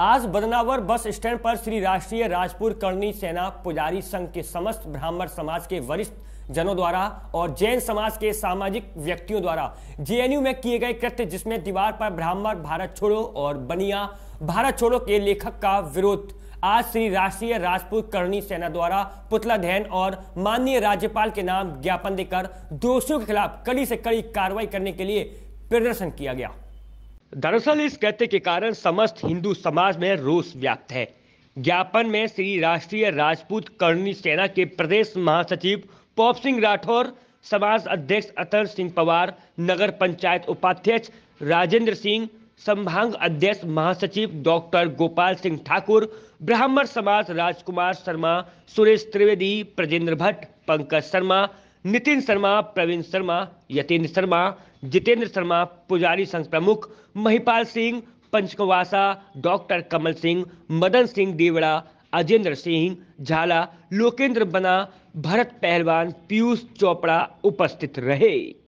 आज Badnawar bus stand पर श्री राष्ट्रीय राजपुर करणी सेना पुजारी संघ के समस्त ब्राह्मण समाज के वरिष्ठ जनों द्वारा और जैन समाज के सामाजिक व्यक्तियों द्वारा जेएनयू में किए गए कृत्य जिसमें दीवार पर ब्राह्मण भारत छोड़ो और बनिया भारत छोड़ो के लेखक का विरोध आज श्री राष्ट्रीय राजपूत करणी सेना द्वारा पुतला दहन और माननीय राज्यपाल के नाम ज्ञापन देकर दोषियों के खिलाफ कड़ी से कड़ी कार्रवाई करने के लिए प्रदर्शन किया गया दरअसल इस कृत्य के कारण समस्त हिंदू समाज में रोष व्याप्त है ज्ञापन में श्री राष्ट्रीय राजपूत करणी सेना के प्रदेश महासचिव पॉप सिंह राठौर समाज अध्यक्ष अतर सिंह पवार नगर पंचायत उपाध्यक्ष राजेंद्र सिंह संभाग अध्यक्ष महासचिव डॉक्टर गोपाल सिंह ठाकुर ब्राह्मण समाज राजकुमार शर्मा सुरेश त्रिवेदी प्रजेंद्र भट्ट पंकज शर्मा नितिन शर्मा प्रवीण शर्मा यतेंद्र शर्मा जितेंद्र शर्मा पुजारी संघ प्रमुख महिपाल सिंह पंचकवासा डॉक्टर कमल सिंह मदन सिंह देवड़ा अजेंद्र सिंह झाला लोकेंद्र बना भरत पहलवान पीयूष चोपड़ा उपस्थित रहे